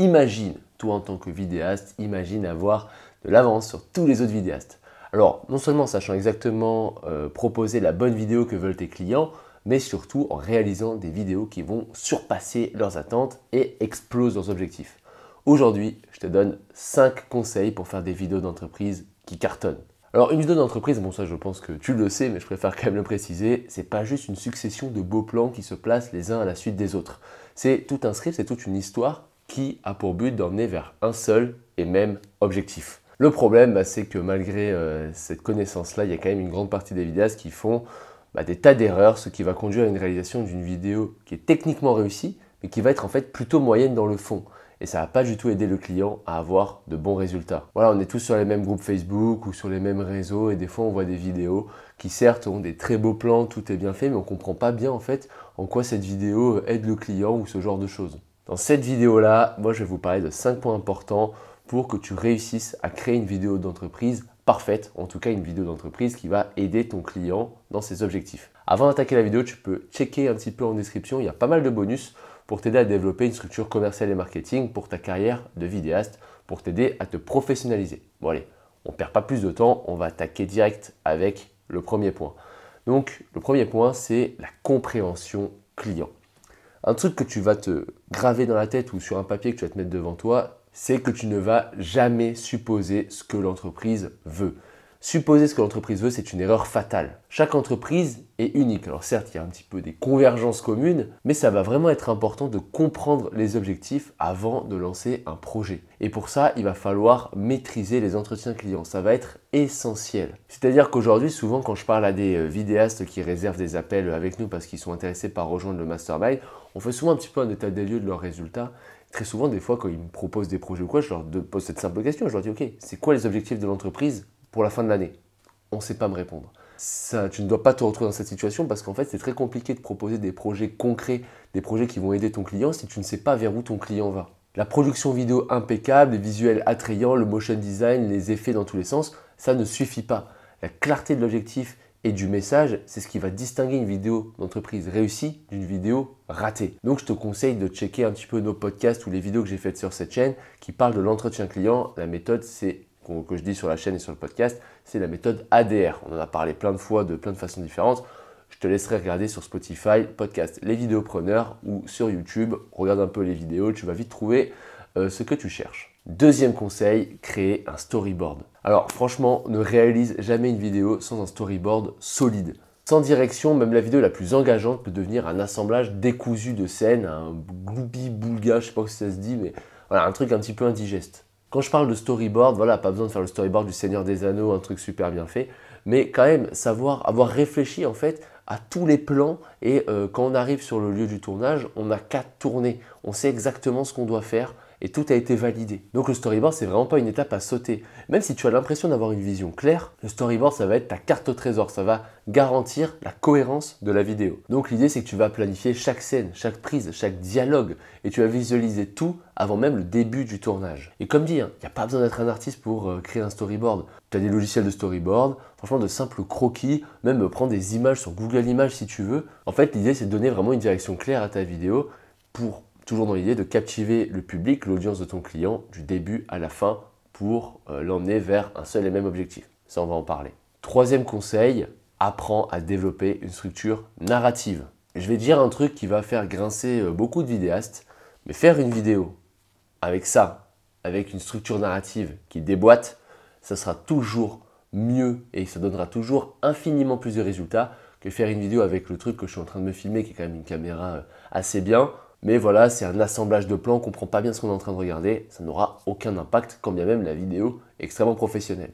imagine, toi en tant que vidéaste, imagine avoir de l'avance sur tous les autres vidéastes. Alors, non seulement sachant exactement euh, proposer la bonne vidéo que veulent tes clients, mais surtout en réalisant des vidéos qui vont surpasser leurs attentes et exploser leurs objectifs. Aujourd'hui, je te donne 5 conseils pour faire des vidéos d'entreprise qui cartonnent. Alors une vidéo d'entreprise, bon ça je pense que tu le sais, mais je préfère quand même le préciser, c'est pas juste une succession de beaux plans qui se placent les uns à la suite des autres. C'est tout un script, c'est toute une histoire qui a pour but d'emmener vers un seul et même objectif. Le problème, bah, c'est que malgré euh, cette connaissance-là, il y a quand même une grande partie des vidéastes qui font bah, des tas d'erreurs, ce qui va conduire à une réalisation d'une vidéo qui est techniquement réussie, mais qui va être en fait plutôt moyenne dans le fond. Et ça va pas du tout aider le client à avoir de bons résultats. Voilà, on est tous sur les mêmes groupes Facebook ou sur les mêmes réseaux et des fois on voit des vidéos qui certes ont des très beaux plans, tout est bien fait, mais on ne comprend pas bien en fait en quoi cette vidéo aide le client ou ce genre de choses. Dans cette vidéo-là, moi je vais vous parler de 5 points importants pour que tu réussisses à créer une vidéo d'entreprise parfaite, en tout cas une vidéo d'entreprise qui va aider ton client dans ses objectifs. Avant d'attaquer la vidéo, tu peux checker un petit peu en description, il y a pas mal de bonus pour t'aider à développer une structure commerciale et marketing pour ta carrière de vidéaste, pour t'aider à te professionnaliser. Bon allez, on ne perd pas plus de temps, on va attaquer direct avec le premier point. Donc le premier point, c'est la compréhension client un truc que tu vas te graver dans la tête ou sur un papier que tu vas te mettre devant toi, c'est que tu ne vas jamais supposer ce que l'entreprise veut. Supposer ce que l'entreprise veut, c'est une erreur fatale. Chaque entreprise est unique. Alors certes, il y a un petit peu des convergences communes, mais ça va vraiment être important de comprendre les objectifs avant de lancer un projet. Et pour ça, il va falloir maîtriser les entretiens clients. Ça va être essentiel. C'est-à-dire qu'aujourd'hui, souvent quand je parle à des euh, vidéastes qui réservent des appels avec nous parce qu'ils sont intéressés par rejoindre le mastermind, on fait souvent un petit peu un état des lieux de leurs résultats. Très souvent, des fois, quand ils me proposent des projets ou quoi, je leur pose cette simple question. Je leur dis, OK, c'est quoi les objectifs de l'entreprise pour la fin de l'année On ne sait pas me répondre. Ça, tu ne dois pas te retrouver dans cette situation parce qu'en fait, c'est très compliqué de proposer des projets concrets, des projets qui vont aider ton client si tu ne sais pas vers où ton client va. La production vidéo impeccable, les visuels attrayants, le motion design, les effets dans tous les sens, ça ne suffit pas. La clarté de l'objectif et du message, c'est ce qui va distinguer une vidéo d'entreprise réussie d'une vidéo ratée. Donc je te conseille de checker un petit peu nos podcasts ou les vidéos que j'ai faites sur cette chaîne qui parlent de l'entretien client. La méthode, c'est que je dis sur la chaîne et sur le podcast, c'est la méthode ADR. On en a parlé plein de fois de plein de façons différentes. Je te laisserai regarder sur Spotify, podcast Les Vidéopreneurs ou sur YouTube. Regarde un peu les vidéos, tu vas vite trouver euh, ce que tu cherches. Deuxième conseil, créer un storyboard. Alors franchement, ne réalise jamais une vidéo sans un storyboard solide. Sans direction, même la vidéo la plus engageante peut devenir un assemblage décousu de scènes, un gloopy boulga, je sais pas si ça se dit, mais voilà, un truc un petit peu indigeste. Quand je parle de storyboard, voilà, pas besoin de faire le storyboard du Seigneur des Anneaux, un truc super bien fait, mais quand même savoir avoir réfléchi en fait à tous les plans et euh, quand on arrive sur le lieu du tournage, on n'a qu'à tourner, on sait exactement ce qu'on doit faire, et tout a été validé. Donc le storyboard, c'est vraiment pas une étape à sauter. Même si tu as l'impression d'avoir une vision claire, le storyboard, ça va être ta carte au trésor, ça va garantir la cohérence de la vidéo. Donc l'idée, c'est que tu vas planifier chaque scène, chaque prise, chaque dialogue, et tu vas visualiser tout avant même le début du tournage. Et comme dit, il hein, n'y a pas besoin d'être un artiste pour euh, créer un storyboard. Tu as des logiciels de storyboard, franchement de simples croquis, même euh, prendre des images sur Google Images si tu veux. En fait, l'idée, c'est de donner vraiment une direction claire à ta vidéo pour toujours dans l'idée de captiver le public, l'audience de ton client du début à la fin pour euh, l'emmener vers un seul et même objectif. Ça, on va en parler. Troisième conseil, apprends à développer une structure narrative. Je vais dire un truc qui va faire grincer euh, beaucoup de vidéastes, mais faire une vidéo avec ça, avec une structure narrative qui déboîte, ça sera toujours mieux et ça donnera toujours infiniment plus de résultats que faire une vidéo avec le truc que je suis en train de me filmer, qui est quand même une caméra euh, assez bien, mais voilà, c'est un assemblage de plans, on ne comprend pas bien ce qu'on est en train de regarder, ça n'aura aucun impact, quand bien même la vidéo est extrêmement professionnelle.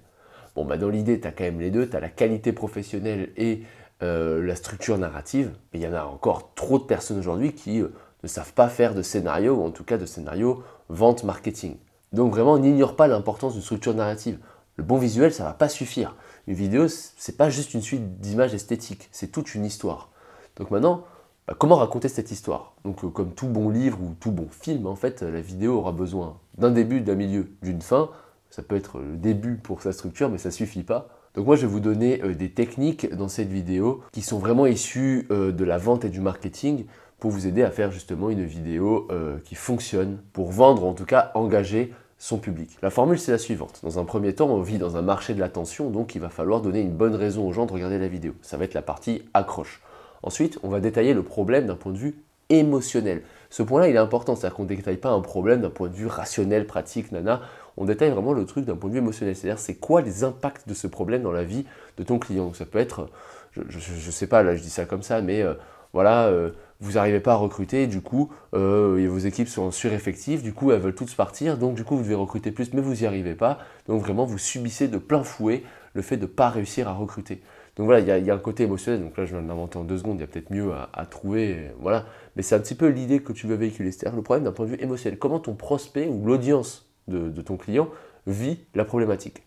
Bon, bah dans l'idée, tu as quand même les deux, tu as la qualité professionnelle et euh, la structure narrative, mais il y en a encore trop de personnes aujourd'hui qui euh, ne savent pas faire de scénario, ou en tout cas de scénario vente marketing. Donc vraiment, n'ignore pas l'importance d'une structure narrative. Le bon visuel, ça va pas suffire. Une vidéo, n'est pas juste une suite d'images esthétiques, c'est toute une histoire. Donc maintenant, bah, comment raconter cette histoire Donc euh, comme tout bon livre ou tout bon film, en fait, la vidéo aura besoin d'un début, d'un milieu, d'une fin. Ça peut être le début pour sa structure, mais ça suffit pas. Donc moi je vais vous donner euh, des techniques dans cette vidéo qui sont vraiment issues euh, de la vente et du marketing pour vous aider à faire justement une vidéo qui fonctionne, pour vendre en tout cas engager son public. La formule c'est la suivante. Dans un premier temps, on vit dans un marché de l'attention, donc il va falloir donner une bonne raison aux gens de regarder la vidéo. Ça va être la partie accroche. Ensuite, on va détailler le problème d'un point de vue émotionnel. Ce point-là, il est important, c'est-à-dire qu'on ne détaille pas un problème d'un point de vue rationnel, pratique, nana, on détaille vraiment le truc d'un point de vue émotionnel, c'est-à-dire c'est quoi les impacts de ce problème dans la vie de ton client. ça peut être, je ne sais pas, là je dis ça comme ça, mais euh, voilà, euh, vous n'arrivez pas à recruter, du coup, euh, vos équipes sont en sureffectif, du coup, elles veulent toutes partir, donc du coup, vous devez recruter plus, mais vous n'y arrivez pas. Donc vraiment, vous subissez de plein fouet le fait de ne pas réussir à recruter. Donc voilà, il y a, un côté émotionnel. Donc là, je viens de l'inventer en deux secondes. Il y a peut-être mieux à, trouver. Euh, voilà. Mais c'est un petit peu l'idée que tu veux véhiculer. C'est-à-dire le problème d'un point de vue émotionnel. Comment ton prospect ou l'audience de, de ton client vit la problématique.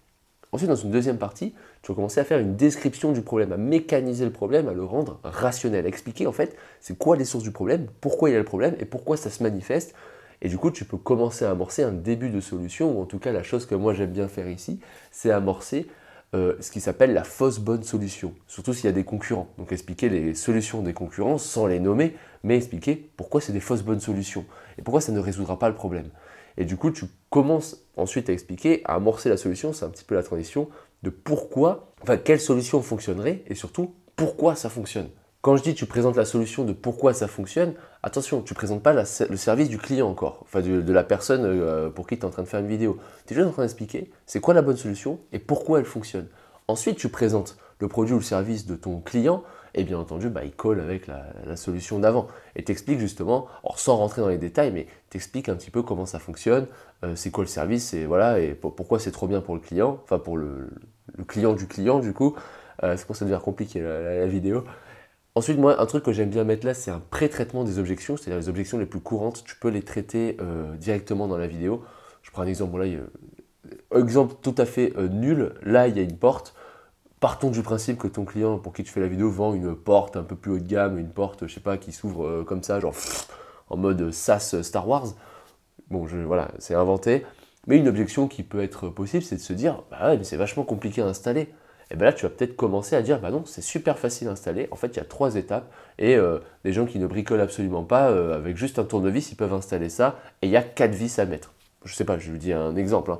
Ensuite, dans une deuxième partie, tu vas commencer à faire une description du problème, à mécaniser le problème, à le rendre rationnel, à expliquer en fait c'est quoi les sources du problème, pourquoi il y a le problème et pourquoi ça se manifeste. Et du coup, tu peux commencer à amorcer un début de solution, ou en tout cas la chose que moi j'aime bien faire ici, c'est amorcer euh, ce qui s'appelle la fausse bonne solution, surtout s'il y a des concurrents. Donc expliquer les solutions des concurrents sans les nommer, mais expliquer pourquoi c'est des fausses bonnes solutions et pourquoi ça ne résoudra pas le problème. Et du coup, tu commences ensuite à expliquer, à amorcer la solution, c'est un petit peu la transition, de pourquoi, enfin, quelle solution fonctionnerait et surtout pourquoi ça fonctionne. Quand je dis tu présentes la solution de pourquoi ça fonctionne, Attention, tu ne présentes pas le service du client encore, enfin de, la personne euh, pour qui tu es en train de faire une vidéo. Tu es juste en train d'expliquer c'est quoi la bonne solution et pourquoi elle fonctionne. Ensuite, tu présentes le produit ou le service de ton client et bien entendu, bah, il colle avec la, solution d'avant. Et t'explique justement, sans rentrer dans les détails, mais t'expliques un petit peu comment ça fonctionne, euh, c'est quoi le service, et voilà, et pourquoi c'est trop bien pour le client, enfin pour le, client du client du coup. Euh, c'est pour ça devient compliqué la vidéo. Ensuite, moi, un truc que j'aime bien mettre là, c'est un pré-traitement des objections, c'est-à-dire les objections les plus courantes, tu peux les traiter euh, directement dans la vidéo. Je prends un exemple, là, euh, exemple tout à fait euh, nul, là, il y a une porte. Partons du principe que ton client pour qui tu fais la vidéo vend une porte un peu plus haut de gamme, une porte, je sais pas, qui s'ouvre comme ça, genre en mode SAS Star Wars. Bon, voilà, c'est inventé. Mais une objection qui peut être possible, c'est de se dire, bah mais c'est vachement compliqué à installer et bien là tu vas peut-être commencer à dire bah non c'est super facile à installer, en fait il y a trois étapes et les euh, gens qui ne bricolent absolument pas euh, avec juste un tournevis ils peuvent installer ça et il y a quatre vis à mettre. Je sais pas, je vous dis un exemple, hein.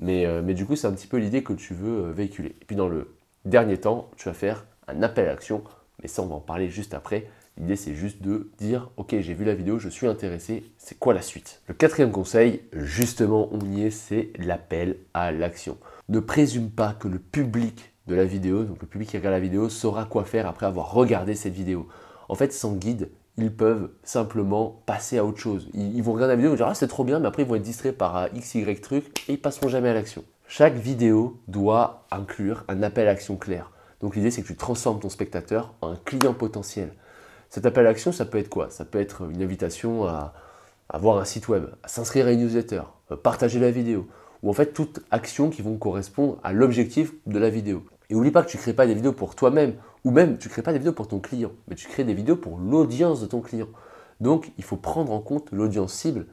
mais, euh, mais, du coup c'est un petit peu l'idée que tu veux véhiculer. Et puis dans le dernier temps tu vas faire un appel à l'action, mais ça on va en parler juste après. L'idée c'est juste de dire ok j'ai vu la vidéo, je suis intéressé, c'est quoi la suite Le quatrième conseil, justement on y est, c'est l'appel à l'action. Ne présume pas que le public de la vidéo, donc le public qui regarde la vidéo saura quoi faire après avoir regardé cette vidéo. En fait, sans guide, ils peuvent simplement passer à autre chose. Ils, vont regarder la vidéo, ils vont dire ah, c'est trop bien, mais après ils vont être distraits par x, y truc et ils passeront jamais à l'action. Chaque vidéo doit inclure un appel à action clair. Donc l'idée c'est que tu transformes ton spectateur en un client potentiel. Cet appel à action, ça peut être quoi Ça peut être une invitation à voir un site web, à s'inscrire à une newsletter, euh, partager la vidéo, ou en fait toutes actions qui vont correspondre à l'objectif de la vidéo. Et n'oublie pas que tu ne crées pas des vidéos pour toi-même, ou même tu ne crées pas des vidéos pour ton client, mais tu crées des vidéos pour l'audience de ton client. Donc il faut prendre en compte l'audience cible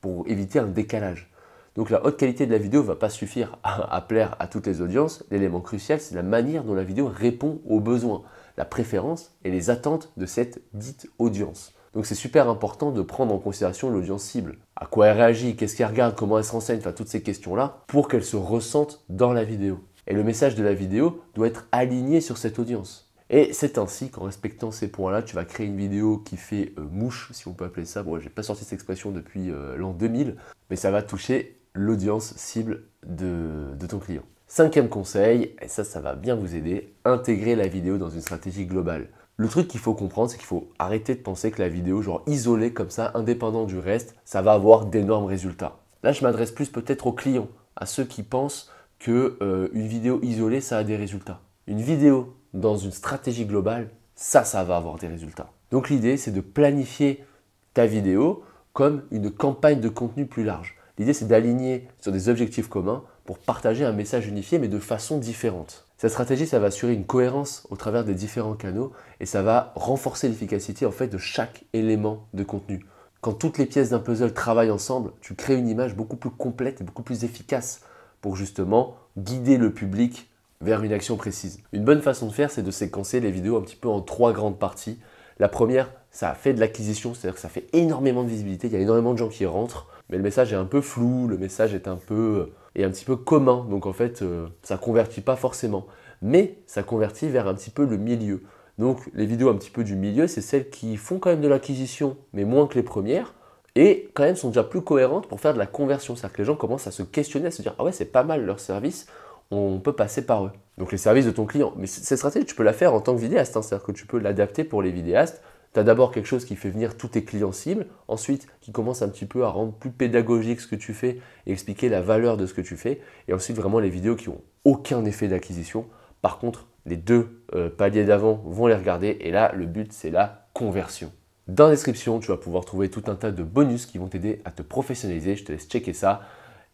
pour éviter un décalage. Donc la haute qualité de la vidéo ne va pas suffire à, plaire à toutes les audiences. L'élément crucial, c'est la manière dont la vidéo répond aux besoins, la préférence et les attentes de cette dite audience. Donc c'est super important de prendre en considération l'audience cible. À quoi elle réagit, qu'est-ce qu'elle regarde, comment elle se renseigne, enfin toutes ces questions-là, pour qu'elle se ressente dans la vidéo. Et le message de la vidéo doit être aligné sur cette audience. Et c'est ainsi qu'en respectant ces points-là, tu vas créer une vidéo qui fait euh, mouche, si on peut appeler ça. Bon, j'ai pas sorti cette expression depuis euh, l'an 2000, mais ça va toucher l'audience cible de, de, ton client. Cinquième conseil, et ça, ça va bien vous aider, intégrer la vidéo dans une stratégie globale. Le truc qu'il faut comprendre, c'est qu'il faut arrêter de penser que la vidéo, genre isolée comme ça, indépendant du reste, ça va avoir d'énormes résultats. Là, je m'adresse plus peut-être aux clients, à ceux qui pensent que euh, une vidéo isolée, ça a des résultats. Une vidéo dans une stratégie globale, ça, ça va avoir des résultats. Donc l'idée, c'est de planifier ta vidéo comme une campagne de contenu plus large. L'idée, c'est d'aligner sur des objectifs communs pour partager un message unifié mais de façon différente. Cette stratégie, ça va assurer une cohérence au travers des différents canaux et ça va renforcer l'efficacité en fait de chaque élément de contenu. Quand toutes les pièces d'un puzzle travaillent ensemble, tu crées une image beaucoup plus complète et beaucoup plus efficace pour justement guider le public vers une action précise. Une bonne façon de faire, c'est de séquencer les vidéos un petit peu en trois grandes parties. La première, ça fait de l'acquisition, c'est-à-dire que ça fait énormément de visibilité, il y a énormément de gens qui rentrent, mais le message est un peu flou, le message est un peu euh, et un petit peu commun. Donc en fait, euh, ça convertit pas forcément, mais ça convertit vers un petit peu le milieu. Donc les vidéos un petit peu du milieu, c'est celles qui font quand même de l'acquisition, mais moins que les premières, et quand même sont déjà plus cohérentes pour faire de la conversion. C'est-à-dire que les gens commencent à se questionner, à se dire ah ouais c'est pas mal leur service, on peut passer par eux. Donc les services de ton client. Mais cette stratégie, tu peux la faire en tant que vidéaste, hein. c'est-à-dire que tu peux l'adapter pour les vidéastes tu as d'abord quelque chose qui fait venir tous tes clients cibles, ensuite qui commence un petit peu à rendre plus pédagogique ce que tu fais et expliquer la valeur de ce que tu fais, et ensuite vraiment les vidéos qui n'ont aucun effet d'acquisition. Par contre, les deux euh, paliers d'avant vont les regarder, et là, le but, c'est la conversion. Dans la description, tu vas pouvoir trouver tout un tas de bonus qui vont t'aider à te professionnaliser. Je te laisse checker ça.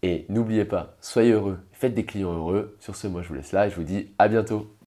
Et n'oubliez pas, soyez heureux, faites des clients heureux. Sur ce, moi, je vous laisse là et je vous dis à bientôt.